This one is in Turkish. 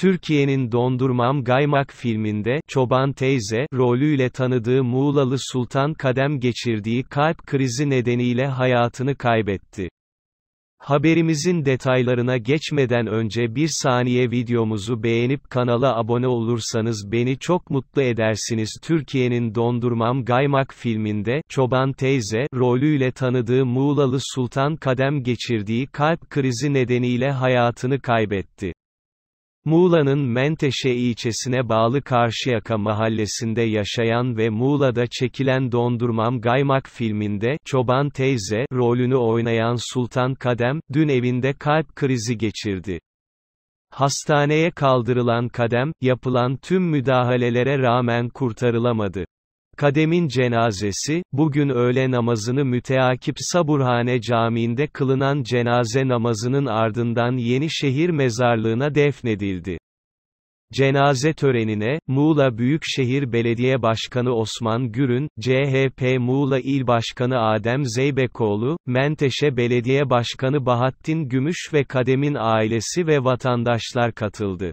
Türkiye'nin Dondurmam Gaymak filminde Çoban Teyze rolüyle tanıdığı Muğlalı Sultan Kadem geçirdiği kalp krizi nedeniyle hayatını kaybetti. Haberimizin detaylarına geçmeden önce bir saniye videomuzu beğenip kanala abone olursanız beni çok mutlu edersiniz. Türkiye'nin Dondurmam Gaymak filminde, Çoban Teyze, rolüyle tanıdığı Muğlalı Sultan Kadem geçirdiği kalp krizi nedeniyle hayatını kaybetti. Muğla'nın Menteşe ilçesine bağlı Karşıyaka mahallesinde yaşayan ve Muğla'da çekilen Dondurmam Gaymak filminde, Çoban teyze, rolünü oynayan Sultan Kadem, dün evinde kalp krizi geçirdi. Hastaneye kaldırılan Kadem, yapılan tüm müdahalelere rağmen kurtarılamadı. Kadem'in cenazesi, bugün öğle namazını müteakip Saburhane Camii'nde kılınan cenaze namazının ardından Yenişehir mezarlığına defnedildi. Cenaze törenine, Muğla Büyükşehir Belediye Başkanı Osman Gürün, CHP Muğla İl Başkanı Adem Zeybekoğlu, Menteşe Belediye Başkanı Bahattin Gümüş ve Kadem'in ailesi ve vatandaşlar katıldı.